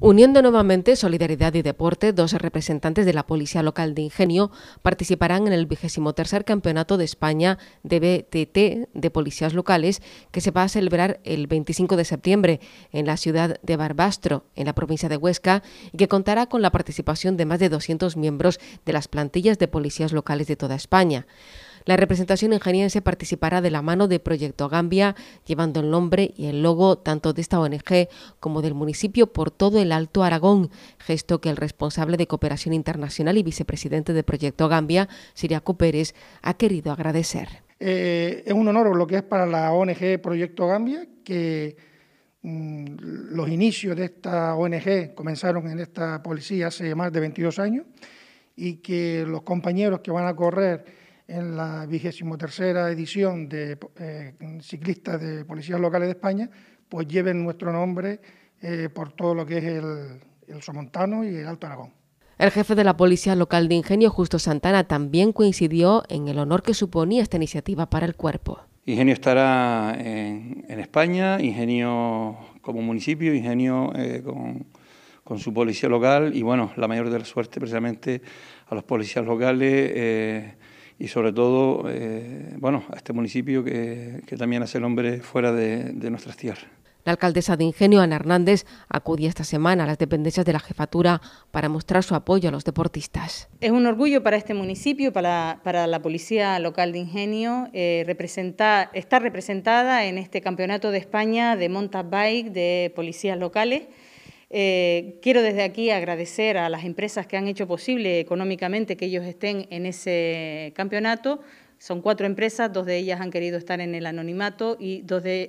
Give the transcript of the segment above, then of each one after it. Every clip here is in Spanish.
Uniendo nuevamente Solidaridad y Deporte, dos representantes de la Policía Local de Ingenio participarán en el tercer Campeonato de España de BTT de Policías Locales que se va a celebrar el 25 de septiembre en la ciudad de Barbastro, en la provincia de Huesca, y que contará con la participación de más de 200 miembros de las plantillas de policías locales de toda España. La representación ingeniense participará de la mano de Proyecto Gambia, llevando el nombre y el logo tanto de esta ONG como del municipio por todo el Alto Aragón, gesto que el responsable de Cooperación Internacional y vicepresidente de Proyecto Gambia, Siriaco Pérez, ha querido agradecer. Eh, es un honor lo que es para la ONG Proyecto Gambia, que mm, los inicios de esta ONG comenzaron en esta policía hace más de 22 años y que los compañeros que van a correr en la vigésimo tercera edición de eh, ciclistas de policías locales de España, pues lleven nuestro nombre eh, por todo lo que es el, Somontano y el Alto Aragón. El jefe de la Policía Local de Ingenio, Justo Santana, también coincidió en el honor que suponía esta iniciativa para el cuerpo. Ingenio estará en, España, Ingenio como municipio, Ingenio eh, con, su policía local y bueno, la mayor de la suerte precisamente a los policías locales y sobre todo, eh, bueno, a este municipio que, también hace el hombre fuera de, nuestras tierras. La alcaldesa de Ingenio, Ana Hernández, acudía esta semana a las dependencias de la jefatura para mostrar su apoyo a los deportistas. Es un orgullo para este municipio, para, para la policía local de Ingenio, eh, estar representada en este campeonato de España de mountain bike de policías locales. Eh, quiero desde aquí agradecer a las empresas que han hecho posible económicamente que ellos estén en ese campeonato. Son cuatro empresas, dos de ellas han querido estar en el anonimato y,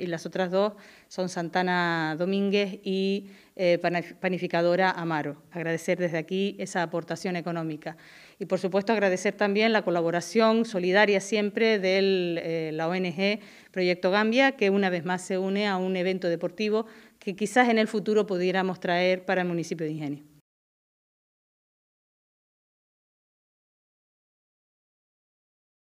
las otras dos son Santana Domínguez y eh, Panificadora Amaro. Agradecer desde aquí esa aportación económica. Y, por supuesto, agradecer también la colaboración solidaria siempre de eh, la ONG Proyecto Gambia, que una vez más se une a un evento deportivo que quizás en el futuro pudiéramos traer para el municipio de Ingenio.